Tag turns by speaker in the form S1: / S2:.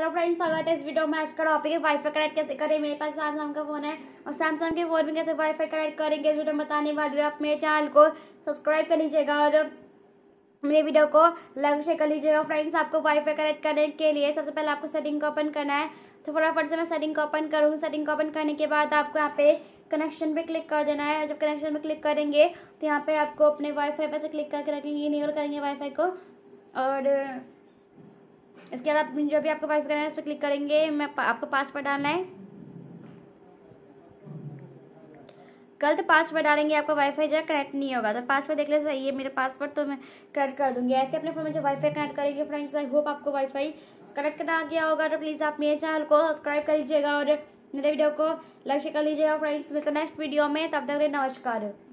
S1: hello friends स्वागत है इस वीडियो में आज का टॉपिक है वाईफाई कनेक्ट कैसे करें मेरे पास सैमसंग का फोन है और सैमसंग के फोन में कैसे वाईफाई कनेक्ट करेंगे इस वीडियो में बताने वाले आप मेरे चैनल को सब्सक्राइब कर लीजिएगा और मेरे वीडियो को लाइक शेयर कर लीजिएगा फ्रेंड्स आपको वाईफाई कनेक्ट करने के लिए सबसे पहले आपको सेटिंग को ओपन करना है तो फटाफट से मैं सेटिंग को ओपन करूँगी सेटिंग को ओपन करने के बाद आपको यहाँ पे कनेक्शन पे क्लिक कर देना है जब कनेक्शन पे क्लिक करेंगे तो यहाँ पे आपको अपने वाईफाई पे से क्लिक करके रखेंगे इनेबल करेंगे वाईफाई को और इसके बाद आप जो भी आपको वाईफाई कराना है उस पर क्लिक करेंगे मैं आपको पासवर्ड डालना है तो पासवर्ड डालेंगे आपका वाईफाई जो कनेक्ट नहीं होगा तो पासवर्ड देख ले सही है मेरा पासवर्ड तो मैं कनेक्ट कर दूंगी ऐसे अपने फ़ोन में जो वाईफाई कनेक्ट करेंगे फ्रेंड्स आई होप आपको वाईफाई कनेक्ट करना आ गया होगा तो प्लीज़ आप मेरे चैनल को सब्सक्राइब कर लीजिएगा और मेरे वीडियो को लक्ष्य कर लीजिएगा फ्रेंड्स मिलते नेक्स्ट वीडियो में तब तक नमस्कार